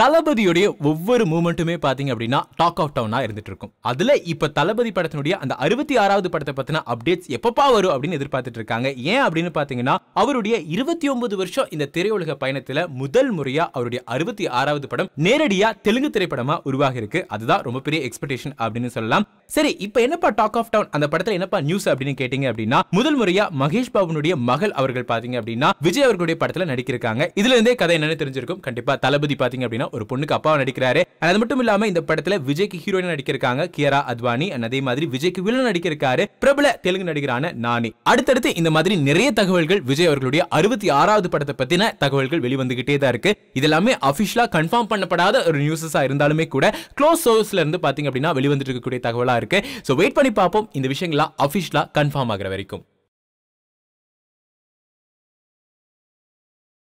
தளபதியுடைய ஒவ்வொரு மூமெண்ட்டுமே பார்த்தீங்க அப்படின்னா டாக் ஆஃப் டவுனாக இருந்துட்டு இருக்கும் அதில் இப்போ தளபதி படத்தினுடைய அந்த அறுபத்தி ஆறாவது படத்தை பற்றின அப்டேட்ஸ் எப்பப்பா வரும் அப்படின்னு எதிர்பார்த்துட்டு இருக்காங்க ஏன் அப்படின்னு பார்த்தீங்கன்னா அவருடைய இருபத்தி ஒன்பது வருஷம் இந்த திரையுலக பயணத்தில் முதல் முறையாக அவருடைய அறுபத்தி ஆறாவது படம் நேரடியாக தெலுங்கு திரைப்படமாக உருவாகிருக்கு இருக்கு அதுதான் ரொம்ப பெரிய எக்ஸ்பெக்டேஷன் அப்படின்னு சொல்லலாம் சரி இப்போ என்னப்பா டாக் ஆஃப் டவுன் அந்த படத்தில் என்னப்பா நியூஸ் அப்படின்னு கேட்டீங்க அப்படின்னா முதல் முறையாக மகேஷ் பாபுனுடைய மகள் அவர்கள் பார்த்தீங்க அப்படின்னா விஜய் அவர்களுடைய படத்தில் நடிக்கிறாங்க இதுல இருந்தே கதை என்னன்னு தெரிஞ்சிருக்கும் கண்டிப்பாக தளபதி பார்த்தீங்க அப்படின்னா ஒரு பொண்ணுக்கு அப்பாவை நடிக்கிறாரு அது மட்டும் இல்லாம இந்த படத்துல விஜய்க்கு ஹீரோயின் நடிக்கிறாங்க கியரா அத்வானி அண்ட் அதே மாதிரி விஜய்க்கு வில்லன் நடிக்கிறாரு பிரபல தெலுங்கு நடிகரான நானி அடுத்தடுத்து இந்த மாதிரி நிறைய தகவல்கள் விஜய் அவர்களுடைய அறுபத்தி ஆறாவது படத்தை பத்தின தகவல்கள் வெளிவந்துகிட்டே தான் இருக்கு இதெல்லாமே அபிஷியலா கன்ஃபார்ம் பண்ணப்படாத ஒரு நியூஸஸா இருந்தாலுமே கூட க்ளோஸ் சோர்ஸ்ல இருந்து பாத்தீங்க அப்படின்னா வெளிவந்துட்டு இருக்கக்கூடிய தகவலா இருக்கு ஸோ வெயிட் பண்ணி பார்ப்போம் இந்த விஷயங்கள்லாம் அபிஷியலா கன்ஃபார்ம் ஆகிற வரைக்கும்